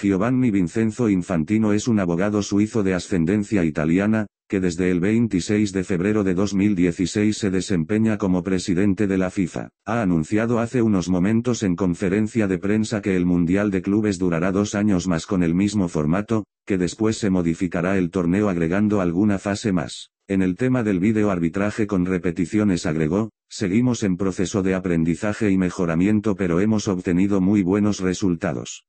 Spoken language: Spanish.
Giovanni Vincenzo Infantino es un abogado suizo de ascendencia italiana, que desde el 26 de febrero de 2016 se desempeña como presidente de la FIFA. Ha anunciado hace unos momentos en conferencia de prensa que el Mundial de Clubes durará dos años más con el mismo formato, que después se modificará el torneo agregando alguna fase más. En el tema del video arbitraje con repeticiones agregó, seguimos en proceso de aprendizaje y mejoramiento pero hemos obtenido muy buenos resultados.